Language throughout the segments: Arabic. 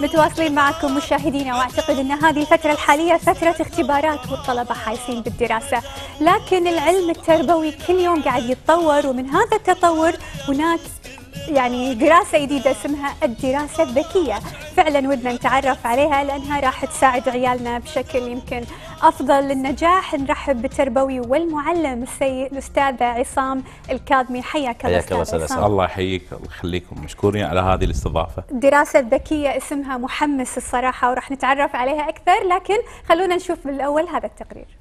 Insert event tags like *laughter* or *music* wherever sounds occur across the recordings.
متواصلين معكم مشاهدينا واعتقد ان هذه الفتره الحاليه فتره اختبارات والطلبه حايسين بالدراسه، لكن العلم التربوي كل يوم قاعد يتطور ومن هذا التطور هناك يعني دراسة جديدة اسمها الدراسة الذكية فعلا ودنا نتعرف عليها لأنها راح تساعد عيالنا بشكل يمكن أفضل للنجاح نرحب بالتربوي والمعلم السي... الأستاذة عصام الكاظمي حياك الله حياك الله الله يحييك ويخليكم مشكورين على هذه الاستضافة الدراسة الذكية اسمها محمس الصراحة وراح نتعرف عليها أكثر لكن خلونا نشوف بالأول هذا التقرير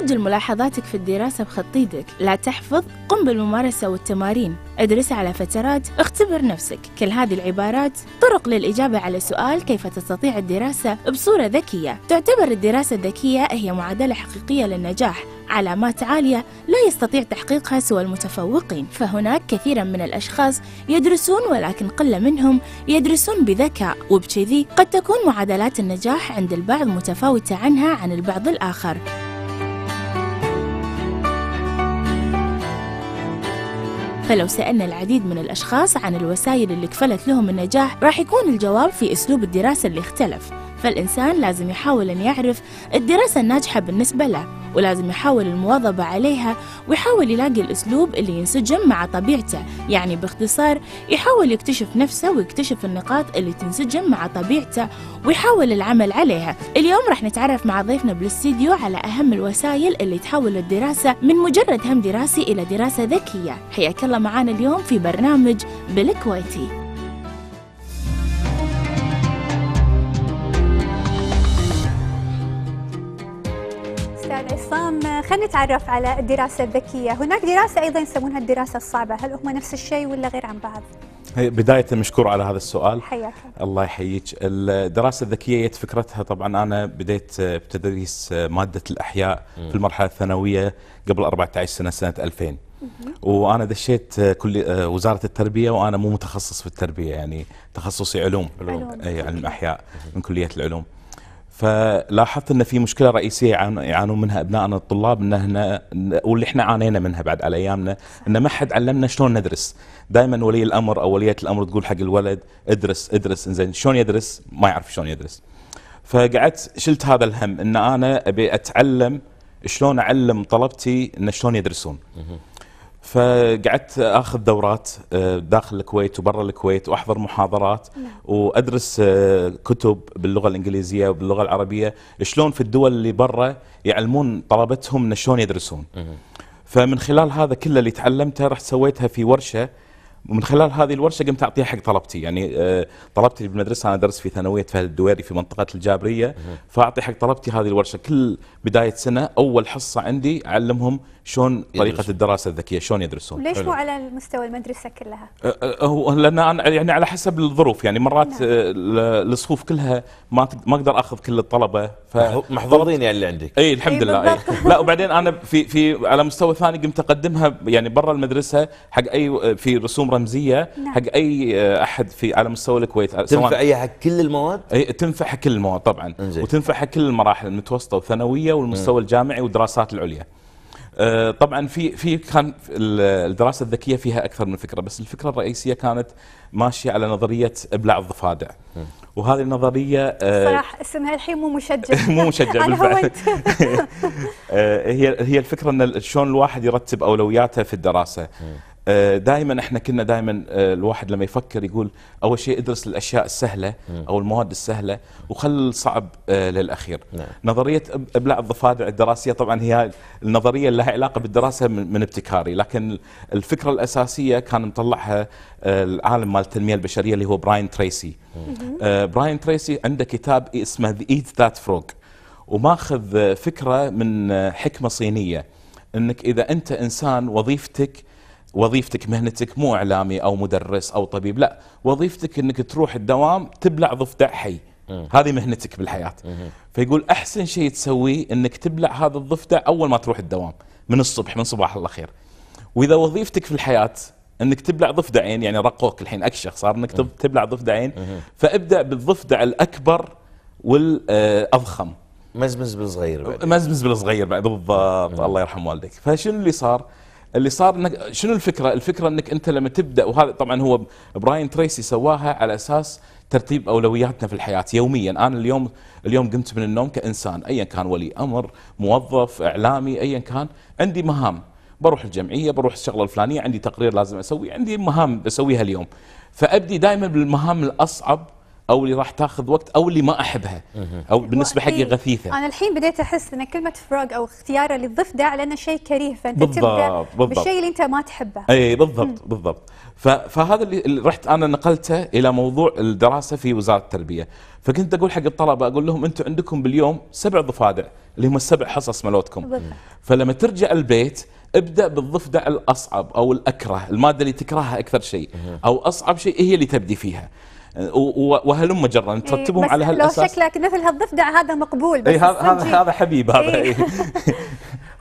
سجل ملاحظاتك في الدراسة بخطيتك لا تحفظ قم بالممارسة والتمارين ادرس على فترات اختبر نفسك كل هذه العبارات طرق للإجابة على سؤال كيف تستطيع الدراسة بصورة ذكية تعتبر الدراسة الذكية هي معادلة حقيقية للنجاح علامات عالية لا يستطيع تحقيقها سوى المتفوقين فهناك كثيرا من الأشخاص يدرسون ولكن قلة منهم يدرسون بذكاء وبشذي قد تكون معادلات النجاح عند البعض متفاوتة عنها عن البعض الآخر فلو سألنا العديد من الأشخاص عن الوسائل اللي كفلت لهم النجاح راح يكون الجواب في أسلوب الدراسة اللي اختلف فالإنسان لازم يحاول أن يعرف الدراسة الناجحة بالنسبة له ولازم يحاول المواظبة عليها ويحاول يلاقي الأسلوب اللي ينسجم مع طبيعته يعني باختصار يحاول يكتشف نفسه ويكتشف النقاط اللي تنسجم مع طبيعته ويحاول العمل عليها اليوم راح نتعرف مع ضيفنا بالاستديو على أهم الوسائل اللي تحول الدراسة من مجرد هم دراسي إلى دراسة ذكية حياك الله معانا اليوم في برنامج بالكويتي خلينا نتعرف على الدراسه الذكيه، هناك دراسه ايضا يسمونها الدراسه الصعبه، هل هم نفس الشيء ولا غير عن بعض؟ بداية مشكور على هذا السؤال حياك الله يحييك الدراسة الذكية جت فكرتها طبعا أنا بديت بتدريس مادة الأحياء م. في المرحلة الثانوية قبل 14 سنة سنة 2000 وأنا دشيت كل وزارة التربية وأنا مو متخصص في التربية يعني تخصصي علوم علوم, أي علم أحياء من كلية العلوم فلاحظت ان في مشكله رئيسيه يعانون منها ابنائنا الطلاب ان احنا واللي احنا عانينا منها بعد على ايامنا ان ما حد علمنا شلون ندرس دائما ولي الامر او وليه الامر تقول حق الولد ادرس ادرس زين شلون يدرس ما يعرف شلون يدرس فقعدت شلت هذا الهم ان انا ابي اتعلم شلون اعلم طلبتي ان شلون يدرسون فقعدت اخذ دورات آه، داخل الكويت وبرا الكويت واحضر محاضرات نعم. وادرس آه، كتب باللغه الانجليزيه وباللغه العربيه شلون في الدول اللي برا يعلمون طلبتهم شلون يدرسون. مه. فمن خلال هذا كله اللي تعلمته رحت سويتها في ورشه ومن خلال هذه الورشه قمت اعطيها حق طلبتي يعني آه، طلبتي اللي بالمدرسه انا درست في ثانويه فهد الدويري في منطقه الجابريه فاعطي حق طلبتي هذه الورشه كل بدايه سنه اول حصه عندي اعلمهم شلون طريقه الدراسه الذكيه شلون يدرسون ليش مو على مستوى المدرسه كلها أه، أه، هو لان انا يعني على حسب الظروف يعني مرات نعم. الصفوف كلها ما ما اقدر اخذ كل الطلبه محظوظين يعني اللي عندك اي الحمد لله أي. لا وبعدين انا في في على مستوى ثاني قمت اقدمها يعني برا المدرسه حق اي في رسوم رمزيه نعم. حق اي آه، احد في على مستوى الكويت تنفع هي حق كل المواد؟ اي تنفع حق كل المواد طبعا انزل. وتنفع حق كل المراحل المتوسطه والثانويه والمستوى م. الجامعي والدراسات العليا. آه، طبعا في في كان الدراسه الذكيه فيها اكثر من فكره بس الفكره الرئيسيه كانت ماشيه على نظريه ابلاع الضفادع وهذه النظريه آه، صراحه اسمها الحين مو مشجع *laughs* مو مشجع بالفعل *laughs* هي هي الفكره ان شلون الواحد يرتب اولوياته في الدراسه آه، دائما احنا كنا دائما آه، الواحد لما يفكر يقول اول شيء ادرس الاشياء السهله او المواد السهله وخل الصعب آه، للاخير نعم. نظريه ابلاع الضفادع الدراسيه طبعا هي النظريه اللي لها علاقه بالدراسه من ابتكاري لكن الفكره الاساسيه كان مطلعها العالم مال التنميه البشريه اللي هو براين تريسي براين تريسي عنده كتاب اسمه ذا ايت ذات فروغ وماخذ فكره من حكمه صينيه انك اذا انت انسان وظيفتك وظيفتك مهنتك مو اعلامي او مدرس او طبيب لا وظيفتك انك تروح الدوام تبلع ضفدع حي هذه مهنتك بالحياه فيقول احسن شيء تسويه انك تبلع هذا الضفدع اول ما تروح الدوام من الصبح من صباح الله خير واذا وظيفتك في الحياه انك تبلع ضفدعين يعني رقوك الحين اكشخ صار انك تبلع ضفدعين فابدا بالضفدع الاكبر والاضخم مزمز بالصغير مزمز بالصغير بالضبط الله يرحم والدك فشنو اللي صار؟ اللي صار انك شنو الفكره؟ الفكره انك انت لما تبدا وهذا طبعا هو براين تريسي سواها على اساس ترتيب اولوياتنا في الحياه يوميا، انا اليوم اليوم قمت من النوم كانسان ايا كان ولي امر، موظف، اعلامي، ايا كان، عندي مهام، بروح الجمعيه، بروح الشغله الفلانيه، عندي تقرير لازم اسويه، عندي مهام بسويها اليوم. فابدي دائما بالمهام الاصعب او اللي راح تاخذ وقت او اللي ما احبها او بالنسبه حقي إيه، غثيثه انا الحين بديت احس ان كلمه فراغ او اختياره للضفدع لانه شيء كريه فانت بالضبط بالضبط بالشيء اللي انت ما تحبه اي بالضبط مم. بالضبط فهذا اللي رحت انا نقلته الى موضوع الدراسه في وزاره التربيه فكنت اقول حق الطلبه اقول لهم انتم عندكم باليوم سبع ضفادع اللي هم السبع حصص مالتكم بالضبط. فلما ترجع البيت ابدا بالضفدع الاصعب او الاكره الماده اللي تكرهها اكثر شيء او اصعب شيء هي اللي تبدي فيها وهلم جرا إيه، ترتبهم على هالاساس لو شكلك مثل هالضفدع هذا مقبول بس إيه، هذا هذا حبيب هذا إيه. إيه. *laughs*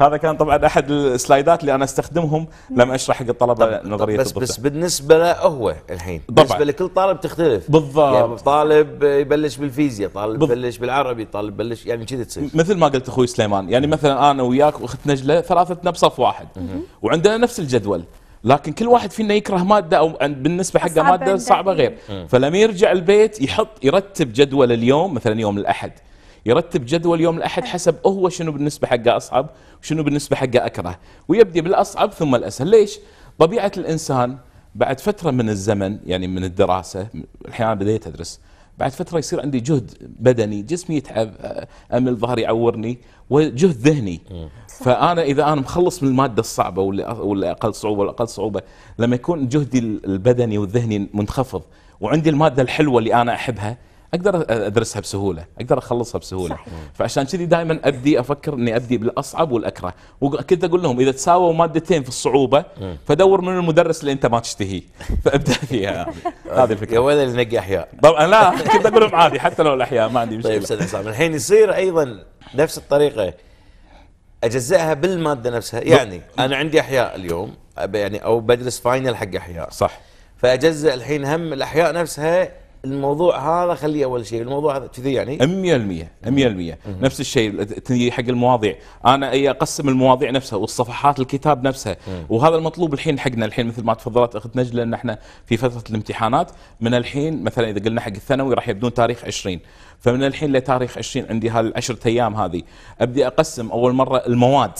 هذا كان طبعا احد السلايدات اللي انا استخدمهم لما اشرح حق الطلبه نظريه بس الضفدع. بس بالنسبه له هو الحين طبعا. بالنسبه لكل طالب تختلف بالضبط يعني طالب يبلش بالفيزياء طالب يبلش بالعربي طالب يبلش يعني كذا تصير مثل ما قلت اخوي سليمان يعني مثلا انا وياك واخت نجله ثلاثتنا بصف واحد وعندنا نفس الجدول لكن كل واحد فينا يكره ماده او بالنسبه حقه ماده صعبه غير فلما يرجع البيت يحط يرتب جدول اليوم مثلا يوم الاحد يرتب جدول يوم الاحد حسب هو شنو بالنسبه حقه اصعب وشنو بالنسبه حقه اكره ويبدي بالاصعب ثم الاسهل ليش طبيعه الانسان بعد فتره من الزمن يعني من الدراسه الحين انا بديت ادرس بعد فتره يصير عندي جهد بدني جسمي يتعب امل ظهري يعورني وجهد ذهني فانا اذا انا مخلص من الماده الصعبه ولا اقل صعوبه ولا اقل صعوبه لما يكون جهدي البدني والذهني منخفض وعندي الماده الحلوه اللي انا احبها اقدر ادرسها بسهوله اقدر اخلصها بسهوله صحيح. فعشان كذي دائما ابدي افكر اني ابدي بالاصعب والاكره وكنت اقول لهم اذا تساووا مادتين في الصعوبه فدور من المدرس اللي انت ما تشتهيه *laughs* فابدا فيها *laughs* هذه الفكره يا ولد اللي نقي احياء طبعا لا كنت اقول لهم عادي حتى لو الاحياء ما عندي طيب، مشكله طيب استاذ حسام الحين يصير ايضا نفس الطريقه اجزئها بالماده نفسها يعني انا عندي احياء اليوم يعني او بدرس فاينل حق احياء صح فاجزئ الحين هم الاحياء نفسها الموضوع هذا خليه اول شيء الموضوع هذا كذي يعني 100% 100% نفس الشيء حق المواضيع انا اي اقسم المواضيع نفسها والصفحات الكتاب نفسها مم. وهذا المطلوب الحين حقنا الحين مثل ما تفضلت اخت نجله ان احنا في فتره الامتحانات من الحين مثلا اذا قلنا حق الثانوي راح يبدون تاريخ 20 فمن الحين لتاريخ 20 عندي هالعشرة ايام هذه ابدي اقسم اول مره المواد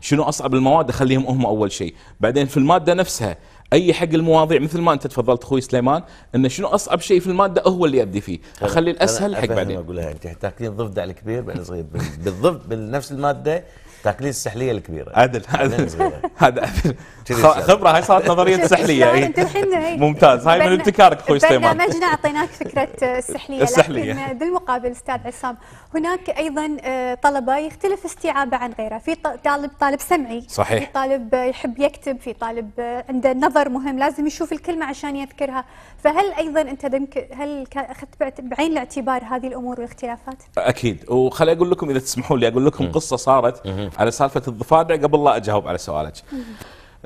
شنو اصعب المواد اخليهم هم اول شيء بعدين في الماده نفسها اي حق المواضيع مثل ما انت تفضلت اخوي سليمان انه شنو اصعب شيء في الماده هو اللي ابدي فيه اخلي الاسهل حق بعدين انا اقولها انت تاكلين ضفدع الكبير بعدين صغير بالضفدع بنفس الماده تاكلين السحليه الكبيره عدل عدل هذا عدل خبره هاي صارت نظريه السحليه إيه. *laughs* ممتاز هاي من ابتكارك اخوي سليمان برنامجنا اعطيناك فكره السحليه آه، السحليه لكن آه، بالمقابل استاذ عصام هناك ايضا آه، طلبه يختلف استيعابه عن غيره، في طالب طالب سمعي صحيح. في طالب آه، يحب يكتب، في طالب آه، عنده نظر مهم لازم يشوف الكلمه عشان يذكرها، فهل ايضا انت دمك هل اخذت بعين الاعتبار هذه الامور والاختلافات؟ اكيد، وخلي اقول لكم اذا تسمحون لي اقول لكم قصه صارت على سالفه الضفادع قبل لا اجاوب على سؤالك.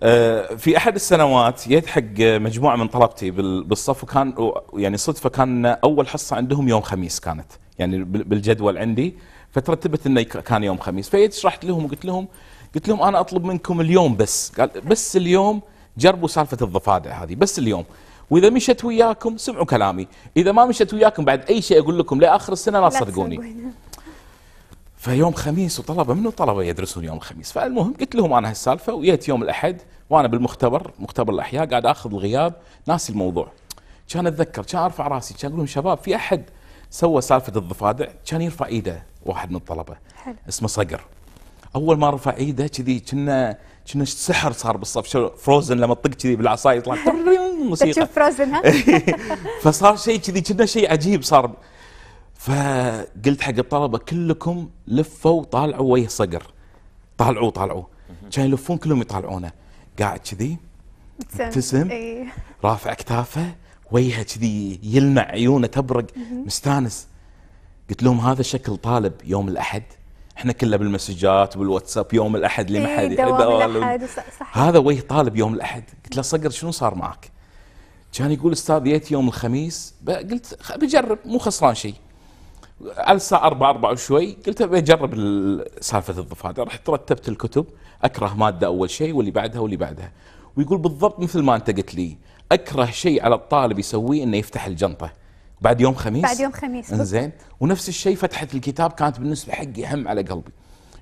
آه، في احد السنوات جيت حق مجموعه من طلبتي بالصف وكان يعني صدفه كان اول حصه عندهم يوم خميس كانت يعني بالجدول عندي فترتبت انه كان يوم خميس فجيت شرحت لهم وقلت لهم قلت لهم انا اطلب منكم اليوم بس قال بس اليوم جربوا سالفه الضفادع هذه بس اليوم واذا مشت وياكم سمعوا كلامي اذا ما مشت وياكم بعد اي شيء اقول لكم لاخر السنه لا تصدقوني فيوم خميس وطلبه منه طلبه يدرسون يوم الخميس فالمهم قلت لهم انا هالسالفه وجيت يوم الاحد وانا بالمختبر مختبر الاحياء قاعد اخذ الغياب ناسي الموضوع كان اتذكر كان ارفع راسي كان اقول لهم شباب في احد سوى سالفه الضفادع كان يرفع ايده واحد من الطلبه حلو. اسمه صقر اول ما رفع ايده كذي كنا كنا سحر صار بالصف شو فروزن لما تطق كذي بالعصا يطلع *laughs* موسيقى تشوف فروزن ها *laughs* فصار شيء كذي كنا شيء عجيب صار فقلت حق الطلبه كلكم لفوا طالعوا وجه صقر طالعوا طالعوا كان يلفون كلهم يطالعونه قاعد كذي ابتسم إيه. رافع اكتافه وجهه كذي يلمع عيونه تبرق مستانس قلت لهم هذا شكل طالب يوم الاحد احنا كله بالمسجات والواتساب يوم الاحد اللي ما إيه، حد هذا وجه طالب يوم الاحد قلت له صقر شنو صار معك؟ كان يقول استاذ جيت يوم الخميس قلت بجرب مو خسران شيء على الساعه 4 4 وشوي قلت ابي اجرب سالفه الضفادع رحت رتبت الكتب اكره ماده اول شيء واللي بعدها واللي بعدها ويقول بالضبط مثل ما انت قلت لي اكره شيء على الطالب يسويه انه يفتح الجنطه بعد يوم خميس بعد يوم خميس انزين ونفس الشيء فتحه الكتاب كانت بالنسبه حقي هم على قلبي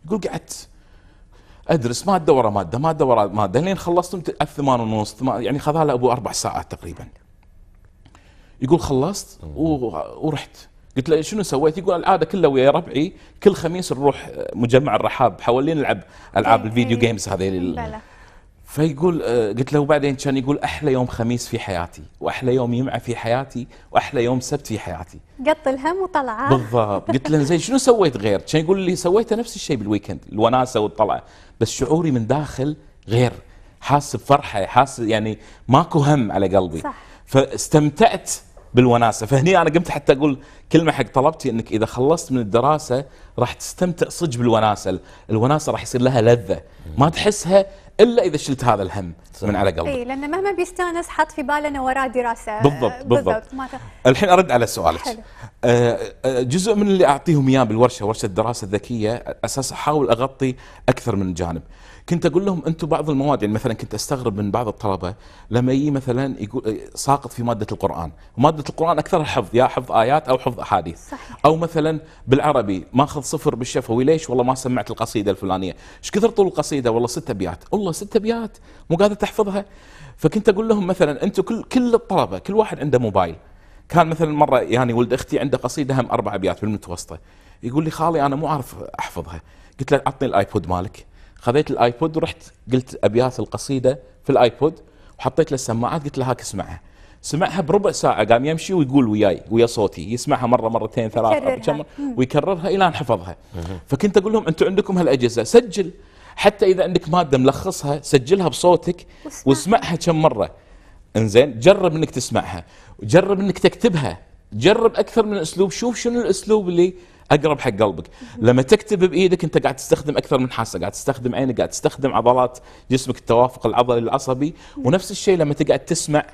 يقول قعدت ادرس ماده ورا ماده ماده ورا ماده لين خلصت الثمان ونص يعني خذها له ابو اربع ساعات تقريبا يقول خلصت ورحت قلت له شنو سويت يقول العاده كلها ويا ربعي كل خميس نروح آه، مجمع الرحاب حوالين نلعب العاب إيه. الفيديو جيمز هذه لا فيقول آه، قلت له وبعدين كان يقول احلى يوم خميس في حياتي واحلى يوم يمعه في حياتي واحلى يوم سبت في حياتي قط الهم وطلعه بالضبط قلت له زين شنو سويت غير كان يقول لي سويته نفس الشيء بالويكند الوناسه والطلعه بس شعوري من داخل غير حاسس بفرحه حاسس يعني ماكو هم على قلبي صح. فاستمتعت بالوناسه فهني انا قمت حتى اقول كلمه حق طلبتي انك اذا خلصت من الدراسه راح تستمتع صدق بالوناسه الوناسه راح يصير لها لذه ما تحسها الا اذا شلت هذا الهم صح. من على قلبك اي لانه مهما بيستانس حط في باله انه وراه دراسه بالضبط بالضبط, بالضبط. الحين ارد على سؤالك حلو. آه، آه، جزء من اللي اعطيهم اياه بالورشه ورشه الدراسه الذكيه اساس احاول اغطي اكثر من جانب كنت اقول لهم انتم بعض المواد يعني مثلا كنت استغرب من بعض الطلبه لما يجي مثلا يقول آه، ساقط في ماده القران، ماده القرآن أكثر حفظ يا حفظ آيات أو حفظ أحاديث صحيح. أو مثلا بالعربي ماخذ صفر بالشفوي ليش والله ما سمعت القصيدة الفلانية إيش كثر طول القصيدة والله ست أبيات والله ست ابيات مو قادر تحفظها فكنت اقول لهم مثلا انتم كل كل الطلبه كل واحد عنده موبايل كان مثلا مره يعني ولد اختي عنده قصيده هم اربع ابيات بالمتوسطه يقول لي خالي انا مو عارف احفظها قلت له عطني الايبود مالك خذيت الايبود ورحت قلت ابيات القصيده في الايبود وحطيت له السماعات قلت له هاك اسمعها سمعها بربع ساعة قام يمشي ويقول وياي ويا صوتي يسمعها مرة مرتين ثلاث ويكررها إلى أن حفظها فكنت أقول لهم أنتم عندكم هالأجهزة سجل حتى اذا عندك ماده ملخصها سجلها بصوتك واسمعها, كم مره انزين جرب انك تسمعها جرب انك تكتبها جرب اكثر من اسلوب شوف شنو الاسلوب اللي اقرب حق قلبك لما تكتب بايدك انت قاعد تستخدم اكثر من حاسه قاعد تستخدم عينك قاعد تستخدم عضلات جسمك التوافق العضلي العصبي ونفس الشيء لما تقعد تسمع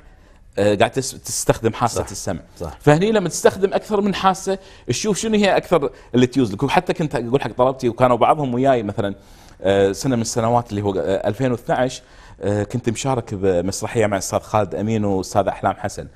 آه، قاعد تستخدم حاسه صح السمع صح فهني لما تستخدم اكثر من حاسه تشوف شنو هي اكثر اللي تيوز لك وحتى كنت اقول حق طلبتي وكانوا بعضهم وياي مثلا آه، سنه من السنوات اللي هو 2012 آه، كنت مشارك بمسرحيه مع الاستاذ خالد امين والاستاذ احلام حسن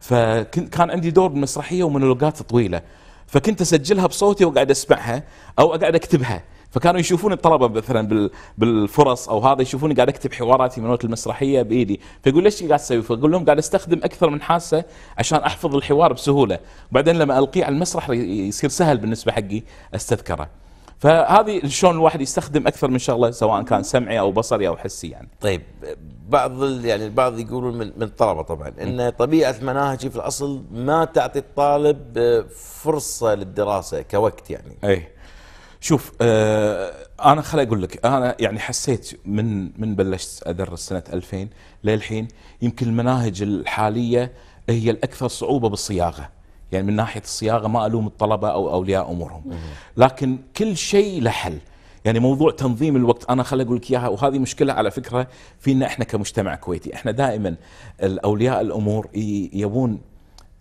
فكنت كان عندي دور بمسرحيه ومونولوجات طويله فكنت اسجلها بصوتي واقعد اسمعها او اقعد اكتبها فكانوا يشوفون الطلبه مثلا بالفرص او هذا يشوفوني قاعد اكتب حواراتي من المسرحيه بايدي فيقول ليش قاعد تسوي؟ فاقول لهم قاعد استخدم اكثر من حاسه عشان احفظ الحوار بسهوله وبعدين لما القيه على المسرح يصير سهل بالنسبه حقي استذكره فهذه شلون الواحد يستخدم اكثر من شغله سواء كان سمعي او بصري او حسي يعني. طيب بعض يعني البعض يقولون من, من الطلبه طبعا ان طبيعه مناهجي في الاصل ما تعطي الطالب آه، فرصه للدراسه كوقت يعني. أيه. شوف آه انا خليني اقول لك انا يعني حسيت من من بلشت ادرس سنه 2000 للحين يمكن المناهج الحاليه هي الاكثر صعوبه بالصياغه يعني من ناحيه الصياغه ما الوم الطلبه او اولياء امورهم لكن كل شيء له حل يعني موضوع تنظيم الوقت انا خليني اقول لك اياها وهذه مشكله على فكره فينا احنا كمجتمع كويتي احنا دائما الاولياء الامور يبون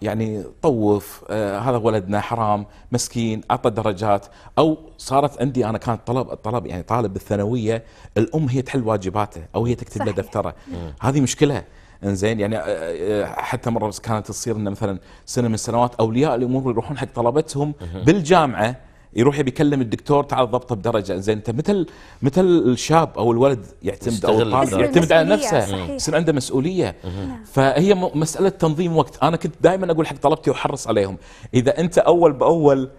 يعني طوف آه هذا ولدنا حرام مسكين اعطى درجات او صارت عندي انا كان طلب الطلب يعني طالب بالثانويه الام هي تحل واجباته او هي تكتب له دفتره هذه مشكله انزين يعني آه، آه، حتى مره كانت تصير انه مثلا سنه من السنوات اولياء الامور يروحون حق طلبتهم بالجامعه يروح يكلم الدكتور تعال ضبطه بدرجه زين انت مثل مثل الشاب او الولد يعتمد او الطالب يعتمد على نفسه يصير عنده مسؤوليه نعم. فهي مساله تنظيم وقت انا كنت دائما اقول حق طلبتي واحرص عليهم اذا انت اول باول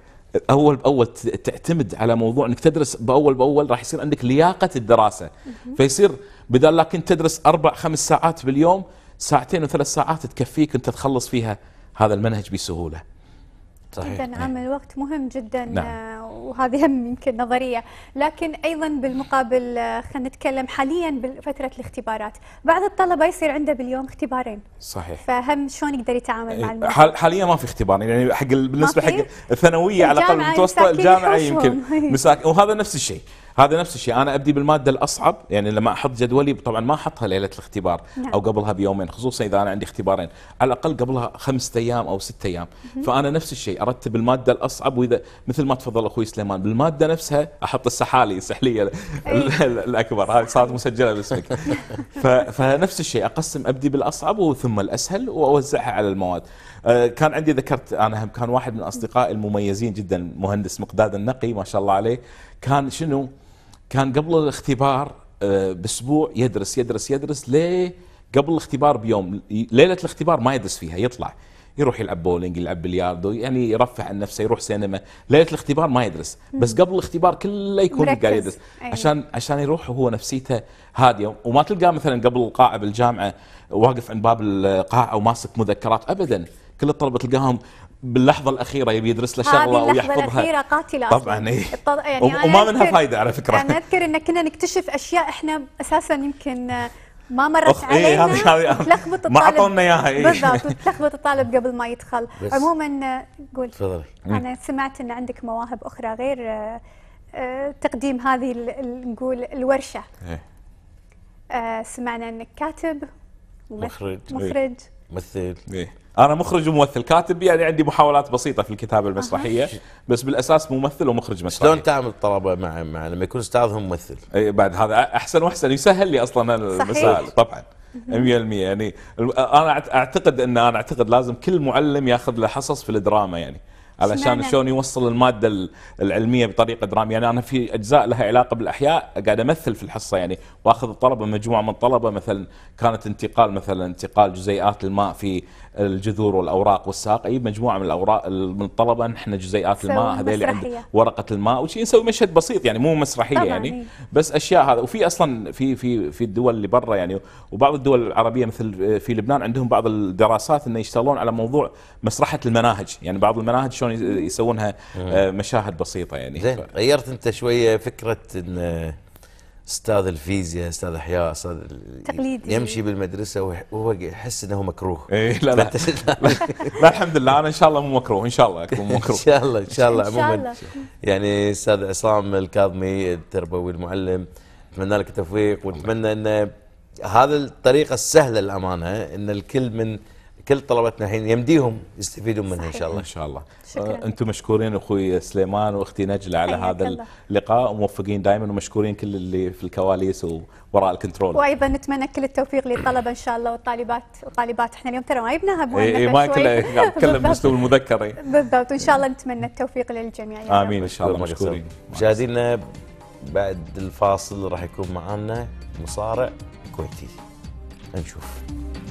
اول باول تعتمد على موضوع انك تدرس باول باول راح يصير عندك لياقه الدراسه فيصير بدل لا كنت تدرس اربع خمس ساعات باليوم ساعتين وثلاث ساعات تكفيك انت تخلص فيها هذا المنهج بسهوله صحيح. جدا نعم. عامل الوقت مهم جدا نعم. آه، وهذه هم يمكن نظريه لكن ايضا بالمقابل آه، خلينا نتكلم حاليا بفتره الاختبارات بعض الطلبه يصير عنده باليوم اختبارين صحيح فهم شلون يقدر يتعامل مع إيه، الموضوع حاليا ما في اختبار يعني حق بالنسبه حق الثانويه على الاقل المتوسطه الجامعه يمكن *laughs* مساكن وهذا نفس الشيء هذا نفس الشيء انا ابدي بالماده الاصعب يعني لما احط جدولي طبعا ما احطها ليله الاختبار نعم. او قبلها بيومين خصوصا اذا انا عندي اختبارين على الاقل قبلها خمسة ايام او ستة ايام فانا نفس الشيء ارتب الماده الاصعب واذا مثل ما تفضل اخوي سليمان بالماده نفسها احط السحالي السحليه إيه. الاكبر هذه صارت مسجله باسمك *laughs* فنفس الشيء اقسم ابدي بالاصعب ثم الاسهل واوزعها على المواد آه، كان عندي ذكرت انا كان واحد من اصدقائي المميزين جدا مهندس مقداد النقي ما شاء الله عليه كان شنو كان قبل الاختبار آه، باسبوع يدرس يدرس يدرس ليه قبل الاختبار بيوم ليله الاختبار ما يدرس فيها يطلع يروح يلعب بولينج يلعب بلياردو يعني يرفع عن نفسه يروح سينما ليله الاختبار ما يدرس بس قبل الاختبار كله يكون قاعد يدرس عشان عشان يروح وهو نفسيته هاديه وما تلقاه مثلا قبل القاعه بالجامعه واقف عند باب القاعه وماسك مذكرات ابدا كل الطلبه تلقاهم باللحظه الاخيره يبي يدرس له آه، شغله ويحفظها اللحظه الاخيره قاتله طبعا اي يعني وما منها فائده على فكره انا اذكر ان كنا نكتشف اشياء احنا اساسا يمكن آه، ما مرت أخ... علينا إيه هذه تلخبط الطالب ما اعطونا اياها إيه بالضبط تلخبط الطالب قبل ما يدخل عموما آه، قول تفضلي انا سمعت ان عندك مواهب اخرى غير تقديم هذه نقول الورشه إيه؟ سمعنا انك كاتب مخرج إيه. مخرج ممثل إيه؟ انا مخرج وممثل كاتب يعني عندي محاولات بسيطه في الكتابه المسرحيه بس بالاساس ممثل ومخرج مسرحي شلون تعمل الطلبه مع مع لما يكون استاذهم ممثل اي بعد هذا احسن واحسن يسهل لي اصلا المسائل طبعا 100% يعني انا اعتقد ان انا اعتقد لازم كل معلم ياخذ له حصص في الدراما يعني علشان شلون يوصل الماده العلميه بطريقه دراميه يعني انا في اجزاء لها علاقه بالاحياء قاعد امثل في الحصه يعني واخذ الطلبه مجموعه من الطلبه مثلا كانت انتقال مثلا انتقال جزيئات الماء في الجذور والاوراق والساق اي مجموعه من الاوراق من الطلبه نحن جزيئات الماء هذيل عند ورقه الماء وشي نسوي مشهد بسيط يعني مو مسرحيه يعني إيه. بس اشياء هذا وفي اصلا في في في الدول اللي برا يعني وبعض الدول العربيه مثل في لبنان عندهم بعض الدراسات انه يشتغلون على موضوع مسرحه المناهج يعني بعض المناهج شلون شلون يسوونها آه، مشاهد بسيطه يعني زين غيرت انت شويه فكره ان استاذ الفيزياء استاذ احياء استاذ تقليدي يمشي بالمدرسه وهو يحس انه مكروه اي لا, لا, *laughs* لا لا الحمد لله انا ان شاء الله مو مكروه ان شاء الله اكون *laughs* مكروه ان شاء الله ان شاء الله عموما يعني استاذ عصام الكاظمي التربوي المعلم اتمنى لك التوفيق واتمنى ان هذا الطريقه السهله للامانه ان الكل من كل طلبتنا الحين يمديهم يستفيدون منها ان شاء الله ان شاء الله شكرا. آه، انتم مشكورين اخوي سليمان واختي نجله على هذا اللقاء وموفقين دائما ومشكورين كل اللي في الكواليس ووراء الكنترول وايضا نتمنى كل التوفيق للطلبه ان شاء الله والطالبات والطالبات احنا اليوم ترى ما جبناها مؤنثه إيه، اي ما نتكلم يعني *laughs* باسلوب المذكر بالضبط وان شاء الله نتمنى التوفيق للجميع يعني امين ان شاء الله مشكورين مشاهدينا بعد الفاصل راح يكون معنا مصارع كويتي نشوف